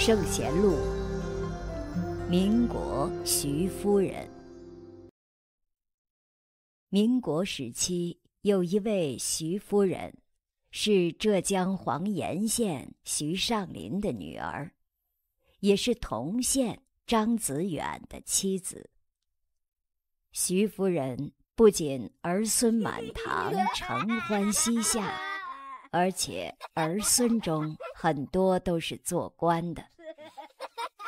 《圣贤录》，民国徐夫人。民国时期，有一位徐夫人，是浙江黄岩县徐尚林的女儿，也是同县张子远的妻子。徐夫人不仅儿孙满堂，承欢膝下。而且儿孙中很多都是做官的，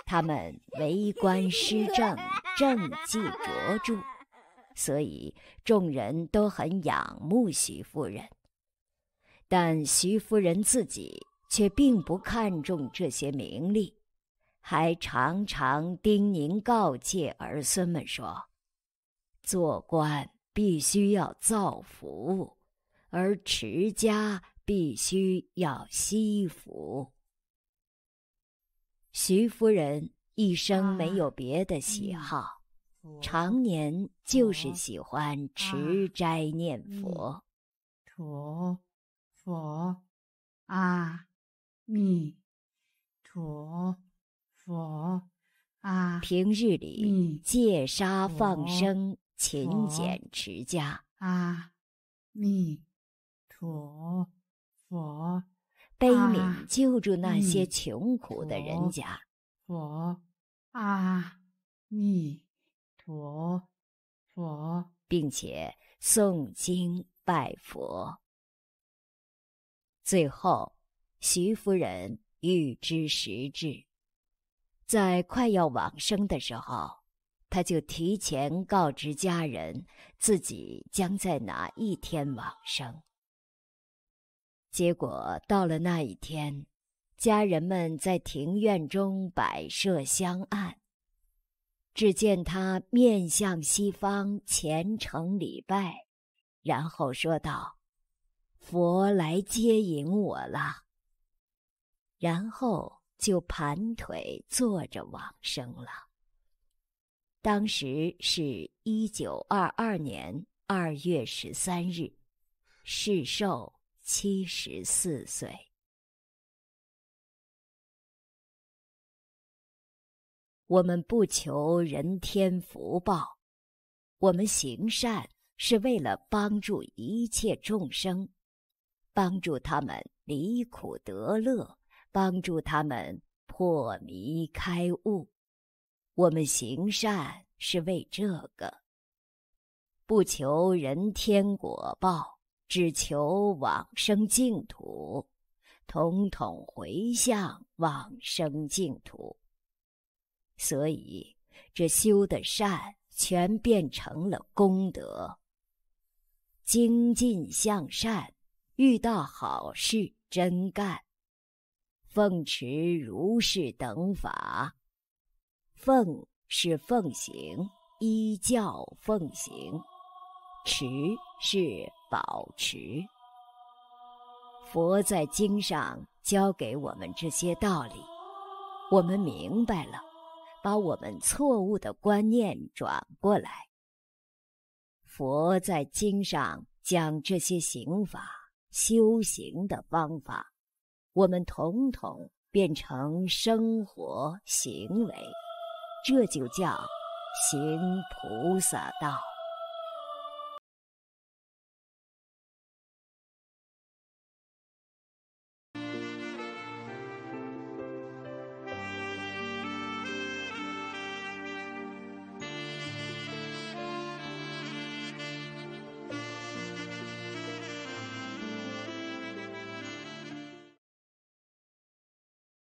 他们为官施政，政绩卓著，所以众人都很仰慕徐夫人。但徐夫人自己却并不看重这些名利，还常常叮咛告诫儿孙们说：“做官必须要造福，而持家。”必须要惜福。徐夫人一生没有别的喜好，常年就是喜欢持斋念佛。佛佛阿弥，佛佛平日里戒杀放生，勤俭持家。阿弥陀。我悲悯救助那些穷苦的人家，我阿弥陀佛，并且诵经拜佛。最后，徐夫人预知时至，在快要往生的时候，她就提前告知家人自己将在哪一天往生。结果到了那一天，家人们在庭院中摆设香案。只见他面向西方，虔诚礼拜，然后说道：“佛来接引我了。”然后就盘腿坐着往生了。当时是一九二二年二月十三日，是寿。七十四岁。我们不求人天福报，我们行善是为了帮助一切众生，帮助他们离苦得乐，帮助他们破迷开悟。我们行善是为这个，不求人天果报。只求往生净土，统统回向往生净土。所以这修的善全变成了功德。精进向善，遇到好事真干。奉持如是等法，奉是奉行，依教奉行，持是。保持。佛在经上教给我们这些道理，我们明白了，把我们错误的观念转过来。佛在经上讲这些刑法、修行的方法，我们统统变成生活行为，这就叫行菩萨道。